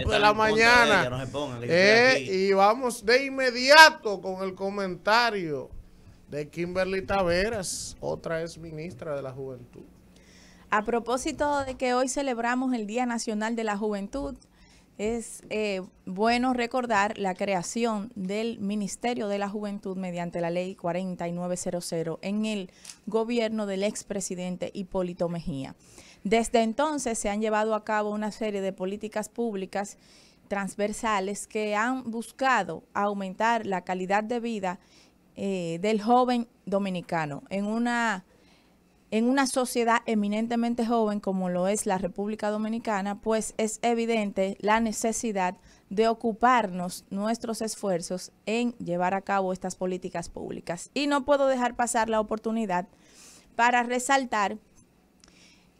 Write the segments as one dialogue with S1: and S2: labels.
S1: de la mañana. Eh, y vamos de inmediato con el comentario de Kimberly Taveras, otra ex ministra de la Juventud. A propósito de que hoy celebramos el Día Nacional de la Juventud, es eh, bueno recordar la creación del Ministerio de la Juventud mediante la Ley 4900 en el gobierno del expresidente Hipólito Mejía. Desde entonces se han llevado a cabo una serie de políticas públicas transversales que han buscado aumentar la calidad de vida eh, del joven dominicano en una en una sociedad eminentemente joven como lo es la República Dominicana, pues es evidente la necesidad de ocuparnos nuestros esfuerzos en llevar a cabo estas políticas públicas. Y no puedo dejar pasar la oportunidad para resaltar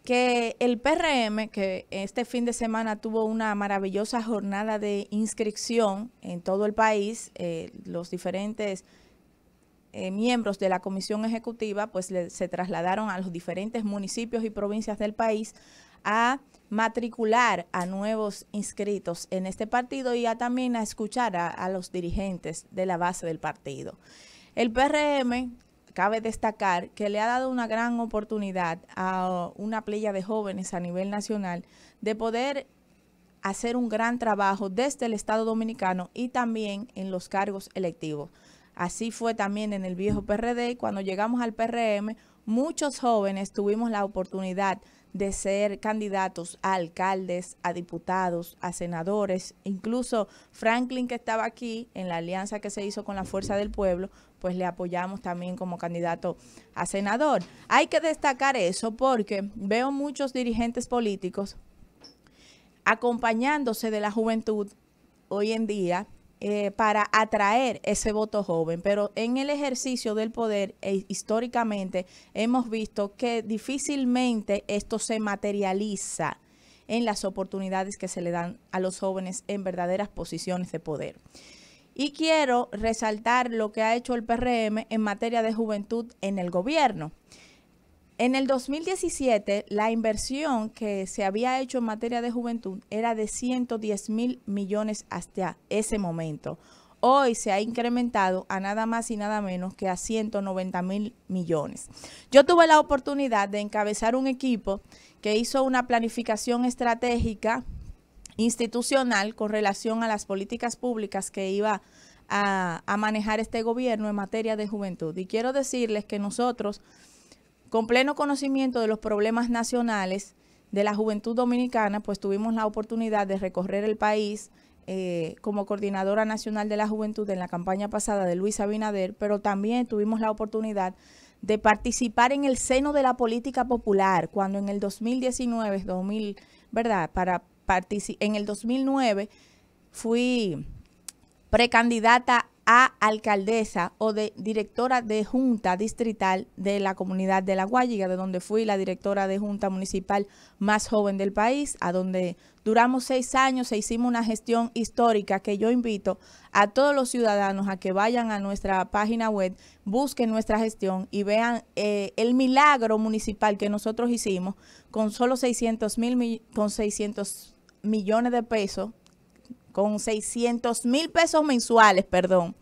S1: que el PRM, que este fin de semana tuvo una maravillosa jornada de inscripción en todo el país, eh, los diferentes eh, miembros de la comisión ejecutiva pues se trasladaron a los diferentes municipios y provincias del país a matricular a nuevos inscritos en este partido y también a escuchar a, a los dirigentes de la base del partido. El PRM cabe destacar que le ha dado una gran oportunidad a una playa de jóvenes a nivel nacional de poder hacer un gran trabajo desde el Estado Dominicano y también en los cargos electivos. Así fue también en el viejo PRD y cuando llegamos al PRM, muchos jóvenes tuvimos la oportunidad de ser candidatos a alcaldes, a diputados, a senadores. Incluso Franklin, que estaba aquí en la alianza que se hizo con la Fuerza del Pueblo, pues le apoyamos también como candidato a senador. Hay que destacar eso porque veo muchos dirigentes políticos acompañándose de la juventud hoy en día eh, para atraer ese voto joven. Pero en el ejercicio del poder, e históricamente, hemos visto que difícilmente esto se materializa en las oportunidades que se le dan a los jóvenes en verdaderas posiciones de poder. Y quiero resaltar lo que ha hecho el PRM en materia de juventud en el gobierno. En el 2017, la inversión que se había hecho en materia de juventud era de 110 mil millones hasta ese momento. Hoy se ha incrementado a nada más y nada menos que a 190 mil millones. Yo tuve la oportunidad de encabezar un equipo que hizo una planificación estratégica institucional con relación a las políticas públicas que iba a, manejar este gobierno en materia de juventud. Y quiero decirles que nosotros con pleno conocimiento de los problemas nacionales de la juventud dominicana, pues tuvimos la oportunidad de recorrer el país eh, como coordinadora nacional de la juventud en la campaña pasada de Luis Abinader, pero también tuvimos la oportunidad de participar en el seno de la política popular, cuando en el 2019, 2000, ¿verdad? Para en el 2009 fui precandidata a alcaldesa o de directora de junta distrital de la comunidad de La Guayiga, de donde fui la directora de junta municipal más joven del país, a donde duramos seis años e hicimos una gestión histórica que yo invito a todos los ciudadanos a que vayan a nuestra página web, busquen nuestra gestión y vean eh, el milagro municipal que nosotros hicimos con solo 600 mil, con 600 millones de pesos con 600 mil pesos mensuales, perdón,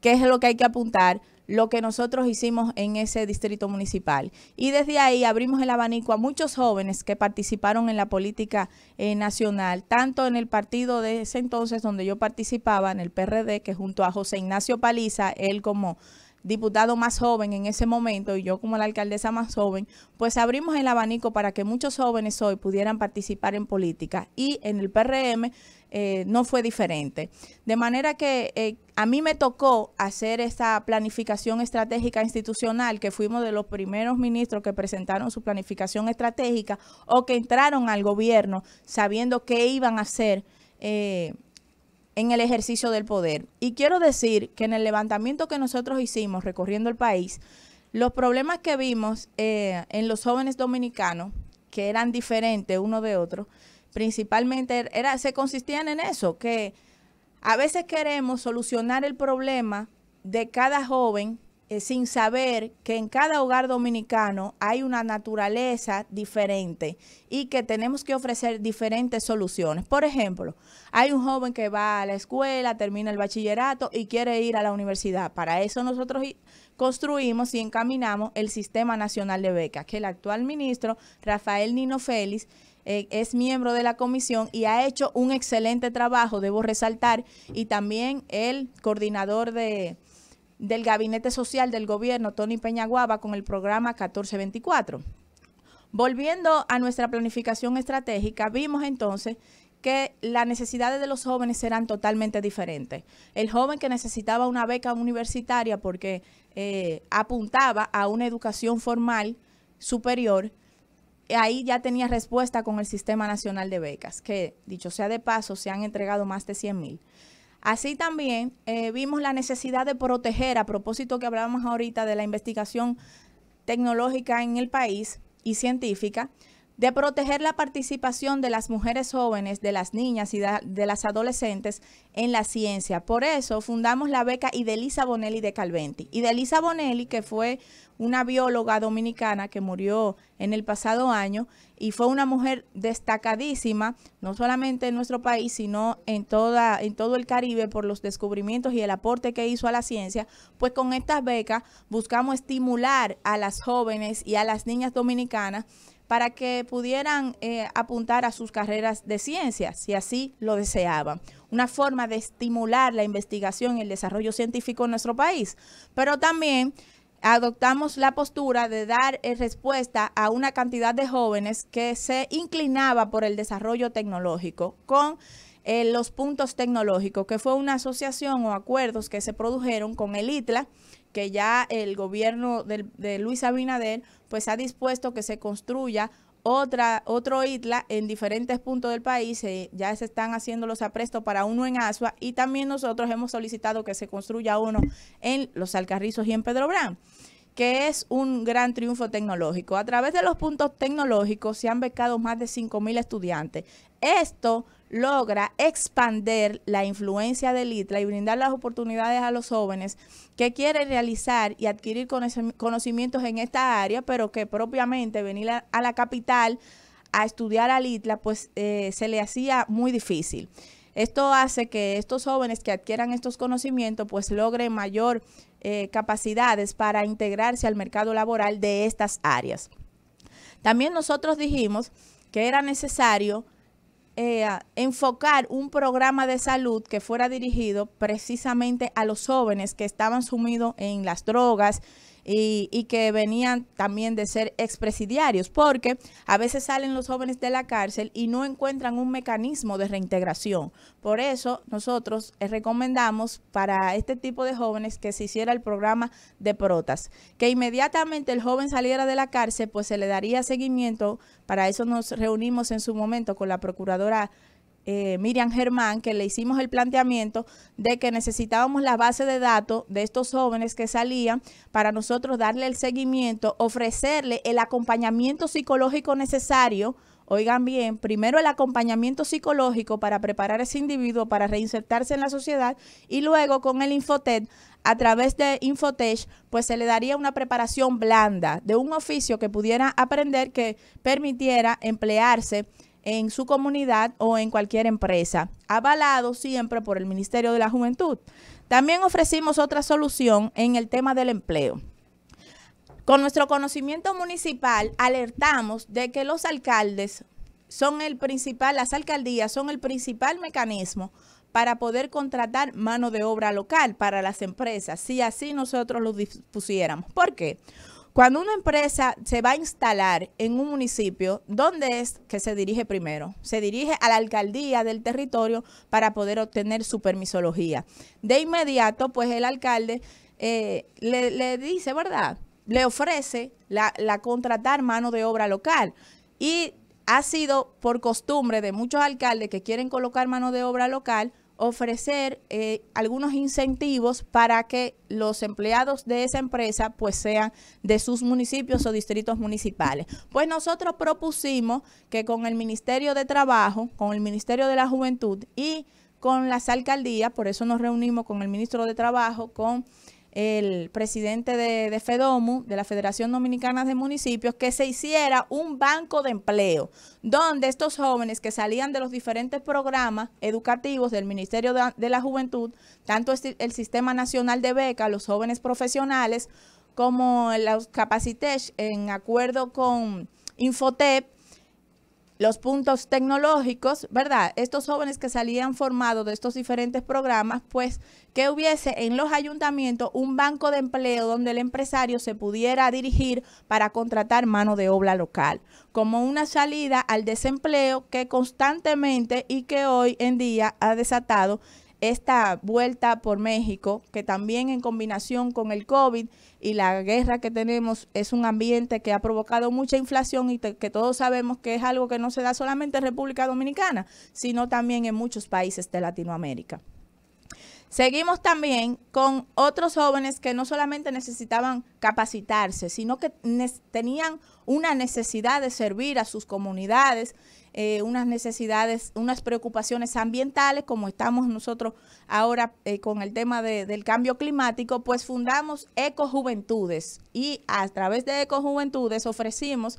S1: que es lo que hay que apuntar, lo que nosotros hicimos en ese distrito municipal. Y desde ahí abrimos el abanico a muchos jóvenes que participaron en la política eh, nacional, tanto en el partido de ese entonces donde yo participaba, en el PRD, que junto a José Ignacio Paliza, él como diputado más joven en ese momento y yo como la alcaldesa más joven, pues abrimos el abanico para que muchos jóvenes hoy pudieran participar en política y en el PRM eh, no fue diferente. De manera que eh, a mí me tocó hacer esta planificación estratégica institucional, que fuimos de los primeros ministros que presentaron su planificación estratégica o que entraron al gobierno sabiendo qué iban a hacer. Eh, en el ejercicio del poder. Y quiero decir que en el levantamiento que nosotros hicimos recorriendo el país, los problemas que vimos eh, en los jóvenes dominicanos, que eran diferentes uno de otro, principalmente er, era, se consistían en eso, que a veces queremos solucionar el problema de cada joven eh, sin saber que en cada hogar dominicano hay una naturaleza diferente y que tenemos que ofrecer diferentes soluciones. Por ejemplo, hay un joven que va a la escuela, termina el bachillerato y quiere ir a la universidad. Para eso nosotros construimos y encaminamos el Sistema Nacional de Becas, que el actual ministro Rafael Nino Félix eh, es miembro de la comisión y ha hecho un excelente trabajo, debo resaltar, y también el coordinador de del Gabinete Social del Gobierno, Tony Peñaguaba, con el programa 1424. Volviendo a nuestra planificación estratégica, vimos entonces que las necesidades de los jóvenes eran totalmente diferentes. El joven que necesitaba una beca universitaria porque eh, apuntaba a una educación formal superior, ahí ya tenía respuesta con el Sistema Nacional de Becas, que dicho sea de paso, se han entregado más de 100 mil. Así también eh, vimos la necesidad de proteger, a propósito que hablábamos ahorita de la investigación tecnológica en el país y científica, de proteger la participación de las mujeres jóvenes, de las niñas y de las adolescentes en la ciencia. Por eso fundamos la beca Idelisa Bonelli de Calventi. Idelisa Bonelli, que fue una bióloga dominicana que murió en el pasado año y fue una mujer destacadísima, no solamente en nuestro país, sino en, toda, en todo el Caribe por los descubrimientos y el aporte que hizo a la ciencia, pues con estas becas buscamos estimular a las jóvenes y a las niñas dominicanas para que pudieran eh, apuntar a sus carreras de ciencias, si así lo deseaban. Una forma de estimular la investigación y el desarrollo científico en nuestro país. Pero también adoptamos la postura de dar eh, respuesta a una cantidad de jóvenes que se inclinaba por el desarrollo tecnológico con eh, los puntos tecnológicos, que fue una asociación o acuerdos que se produjeron con el ITLA, que ya el gobierno de, de Luis Abinader pues ha dispuesto que se construya otra, otro ITLA en diferentes puntos del país. Eh, ya se están haciendo los aprestos para uno en Asua y también nosotros hemos solicitado que se construya uno en Los Alcarrizos y en Pedro que es un gran triunfo tecnológico. A través de los puntos tecnológicos se han becado más de 5.000 estudiantes. Esto logra expander la influencia del ITLA y brindar las oportunidades a los jóvenes que quieren realizar y adquirir conocimientos en esta área, pero que propiamente venir a, la capital a estudiar al ITLA, pues eh, se le hacía muy difícil. Esto hace que estos jóvenes que adquieran estos conocimientos pues logren mayor eh, capacidades para integrarse al mercado laboral de estas áreas. También nosotros dijimos que era necesario eh, enfocar un programa de salud que fuera dirigido precisamente a los jóvenes que estaban sumidos en las drogas, y, que venían también de ser expresidiarios, porque a veces salen los jóvenes de la cárcel y no encuentran un mecanismo de reintegración. Por eso nosotros eh, recomendamos para este tipo de jóvenes que se hiciera el programa de protas, que inmediatamente el joven saliera de la cárcel, pues se le daría seguimiento. Para eso nos reunimos en su momento con la procuradora eh, Miriam Germán, que le hicimos el planteamiento de que necesitábamos la base de datos de estos jóvenes que salían para nosotros darle el seguimiento, ofrecerle el acompañamiento psicológico necesario. Oigan bien, primero el acompañamiento psicológico para preparar a ese individuo para reinsertarse en la sociedad y luego con el Infotech, a través de Infotech, pues se le daría una preparación blanda de un oficio que pudiera aprender que permitiera emplearse en su comunidad o en cualquier empresa, avalado siempre por el Ministerio de la Juventud. También ofrecimos otra solución en el tema del empleo. Con nuestro conocimiento municipal alertamos de que los alcaldes son el principal, las alcaldías son el principal mecanismo para poder contratar mano de obra local para las empresas, si así nosotros lo dispusiéramos. ¿Por qué? Cuando una empresa se va a instalar en un municipio, ¿dónde es que se dirige primero? Se dirige a la alcaldía del territorio para poder obtener su permisología. De inmediato, pues el alcalde eh, le, dice, ¿verdad? Le ofrece la, la contratar mano de obra local. Y ha sido por costumbre de muchos alcaldes que quieren colocar mano de obra local ofrecer eh, algunos incentivos para que los empleados de esa empresa pues sean de sus municipios o distritos municipales. Pues nosotros propusimos que con el Ministerio de Trabajo, con el Ministerio de la Juventud y con las alcaldías, por eso nos reunimos con el ministro de Trabajo, con el presidente de, FEDOMU, de la Federación Dominicana de Municipios, que se hiciera un banco de empleo, donde estos jóvenes que salían de los diferentes programas educativos del Ministerio de, la Juventud, tanto el Sistema Nacional de Becas, los jóvenes profesionales, como los Capacitech, en acuerdo con Infotep, los puntos tecnológicos, ¿verdad? Estos jóvenes que salían formados de estos diferentes programas, pues que hubiese en los ayuntamientos un banco de empleo donde el empresario se pudiera dirigir para contratar mano de obra local, como una salida al desempleo que constantemente y que hoy en día ha desatado esta vuelta por México, que también en combinación con el COVID y la guerra que tenemos, es un ambiente que ha provocado mucha inflación y que todos sabemos que es algo que no se da solamente en República Dominicana, sino también en muchos países de Latinoamérica. Seguimos también con otros jóvenes que no solamente necesitaban capacitarse, sino que tenían una necesidad de servir a sus comunidades, eh, unas necesidades, unas preocupaciones ambientales, como estamos nosotros ahora eh, con el tema del cambio climático, pues fundamos Ecojuventudes y a través de Ecojuventudes ofrecimos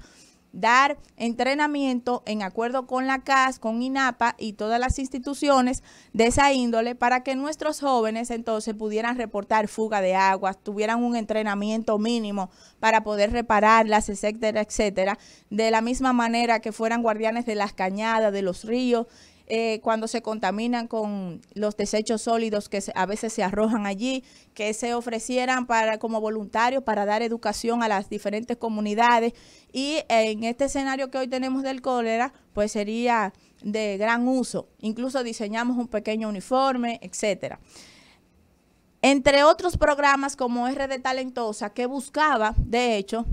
S1: dar entrenamiento en acuerdo con la CAS, con INAPA y todas las instituciones de esa índole para que nuestros jóvenes entonces pudieran reportar fuga de agua, tuvieran un entrenamiento mínimo para poder repararlas, etcétera, etcétera. De la misma manera que fueran guardianes de las cañadas, de los ríos eh, cuando se contaminan con los desechos sólidos que a veces se arrojan allí, que se ofrecieran para como voluntarios para dar educación a las diferentes comunidades. Y en este escenario que hoy tenemos del cólera, pues sería de gran uso. Incluso diseñamos un pequeño uniforme, etcétera entre otros programas como RD Talentosa, que buscaba, de hecho,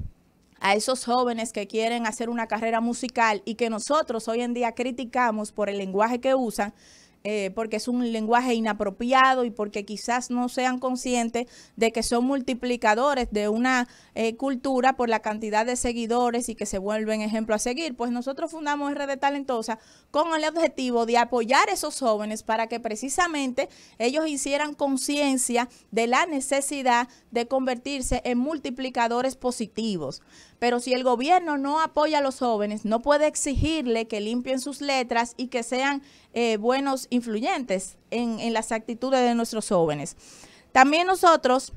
S1: a esos jóvenes que quieren hacer una carrera musical y que nosotros hoy en día criticamos por el lenguaje que usan, eh, porque es un lenguaje inapropiado y porque quizás no sean conscientes de que son multiplicadores de una eh, cultura por la cantidad de seguidores y que se vuelven ejemplo a seguir. Pues nosotros fundamos de Talentosa con el objetivo de apoyar a esos jóvenes para que precisamente ellos hicieran conciencia de la necesidad de convertirse en multiplicadores positivos. Pero si el gobierno no apoya a los jóvenes, no puede exigirle que limpien sus letras y que sean eh, buenos influyentes en, en las actitudes de nuestros jóvenes. También nosotros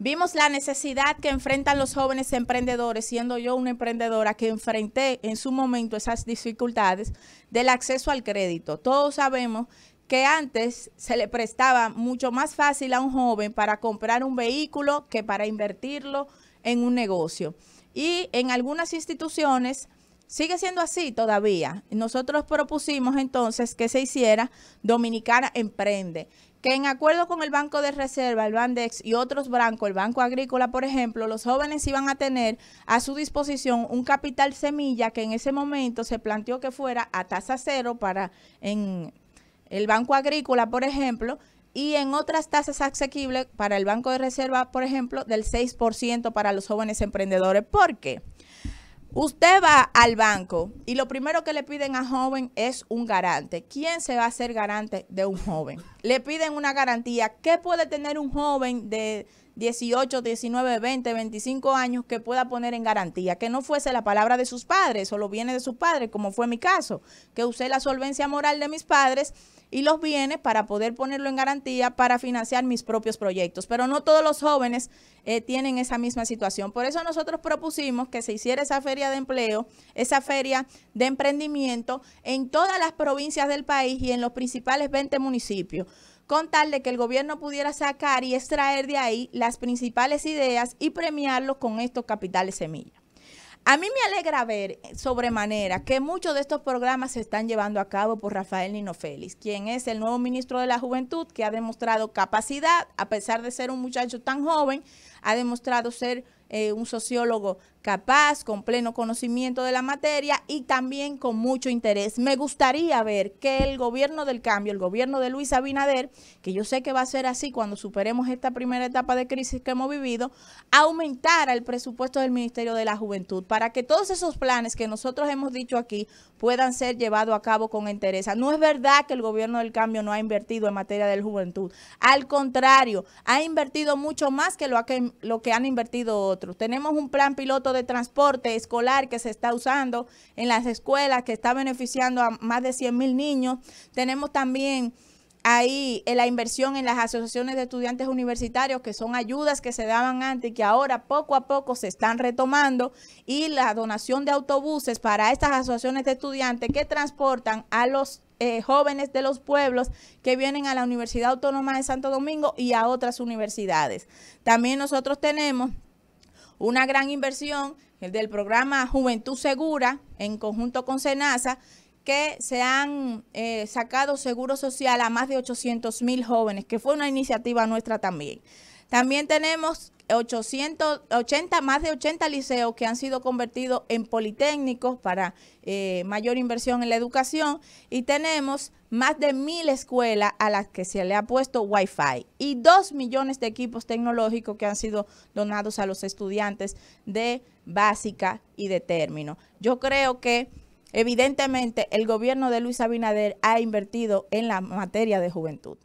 S1: Vimos la necesidad que enfrentan los jóvenes emprendedores, siendo yo una emprendedora que enfrenté en su momento esas dificultades del acceso al crédito. Todos sabemos que antes se le prestaba mucho más fácil a un joven para comprar un vehículo que para invertirlo en un negocio. Y en algunas instituciones Sigue siendo así todavía. Nosotros propusimos entonces que se hiciera Dominicana Emprende, que en acuerdo con el Banco de Reserva, el Bandex y otros bancos, el Banco Agrícola, por ejemplo, los jóvenes iban a tener a su disposición un capital semilla que en ese momento se planteó que fuera a tasa cero para en el Banco Agrícola, por ejemplo, y en otras tasas asequibles para el Banco de Reserva, por ejemplo, del 6% para los jóvenes emprendedores. ¿Por qué? Usted va al banco y lo primero que le piden a joven es un garante. ¿Quién se va a ser garante de un joven? Le piden una garantía. ¿Qué puede tener un joven de 18, 19, 20, 25 años que pueda poner en garantía, que no fuese la palabra de sus padres o los bienes de sus padres, como fue mi caso, que usé la solvencia moral de mis padres y los bienes para poder ponerlo en garantía para financiar mis propios proyectos. Pero no todos los jóvenes eh, tienen esa misma situación. Por eso nosotros propusimos que se hiciera esa feria de empleo, esa feria de emprendimiento en todas las provincias del país y en los principales 20 municipios con tal de que el gobierno pudiera sacar y extraer de ahí las principales ideas y premiarlos con estos capitales semilla. A mí me alegra ver sobremanera que muchos de estos programas se están llevando a cabo por Rafael Nino Félix, quien es el nuevo ministro de la Juventud, que ha demostrado capacidad, a pesar de ser un muchacho tan joven, ha demostrado ser eh, un sociólogo capaz, con pleno conocimiento de la materia y también con mucho interés. Me gustaría ver que el gobierno del cambio, el gobierno de Luis Abinader, que yo sé que va a ser así cuando superemos esta primera etapa de crisis que hemos vivido, aumentara el presupuesto del Ministerio de la Juventud para que todos esos planes que nosotros hemos dicho aquí puedan ser llevados a cabo con entereza. No es verdad que el gobierno del cambio no ha invertido en materia de la juventud. Al contrario, ha invertido mucho más que lo que han invertido otros. Tenemos un plan piloto de transporte escolar que se está usando en las escuelas, que está beneficiando a más de 100 mil niños. Tenemos también ahí eh, la inversión en las asociaciones de estudiantes universitarios, que son ayudas que se daban antes y que ahora poco a poco se están retomando, y la donación de autobuses para estas asociaciones de estudiantes que transportan a los eh, jóvenes de los pueblos que vienen a la Universidad Autónoma de Santo Domingo y a otras universidades. También nosotros tenemos una gran inversión el del programa Juventud Segura en conjunto con SENASA, que se han eh, sacado seguro social a más de 800 mil jóvenes, que fue una iniciativa nuestra también. También tenemos 880, más de 80 liceos que han sido convertidos en politécnicos para eh, mayor inversión en la educación y tenemos más de mil escuelas a las que se le ha puesto wifi y dos millones de equipos tecnológicos que han sido donados a los estudiantes de básica y de término. Yo creo que evidentemente el gobierno de Luis Abinader ha invertido en la materia de juventud.